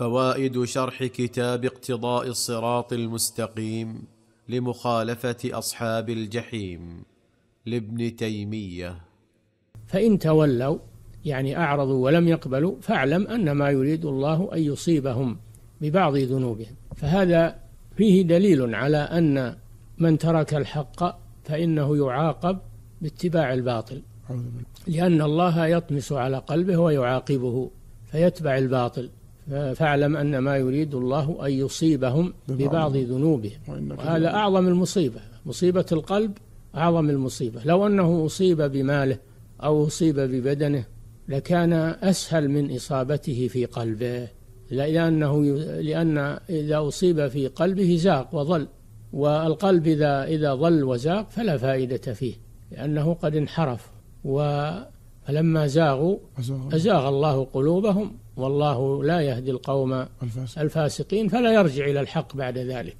فوائد شرح كتاب اقتضاء الصراط المستقيم لمخالفه اصحاب الجحيم لابن تيميه فان تولوا يعني اعرضوا ولم يقبلوا فاعلم ان ما يريد الله ان يصيبهم ببعض ذنوبهم فهذا فيه دليل على ان من ترك الحق فانه يعاقب باتباع الباطل لان الله يطمس على قلبه ويعاقبه فيتبع الباطل فاعلم أن ما يريد الله أن يصيبهم ببعض ذنوبهم وهذا أعظم المصيبة مصيبة القلب أعظم المصيبة لو أنه أصيب بماله أو أصيب ببدنه لكان أسهل من إصابته في قلبه لأنه لأن إذا أصيب في قلبه زاق وظل والقلب إذا إذا ظل وزاق فلا فائدة فيه لأنه قد انحرف و فلما زاغوا أزاغ الله قلوبهم والله لا يهدي القوم الفاسقين فلا يرجع إلى الحق بعد ذلك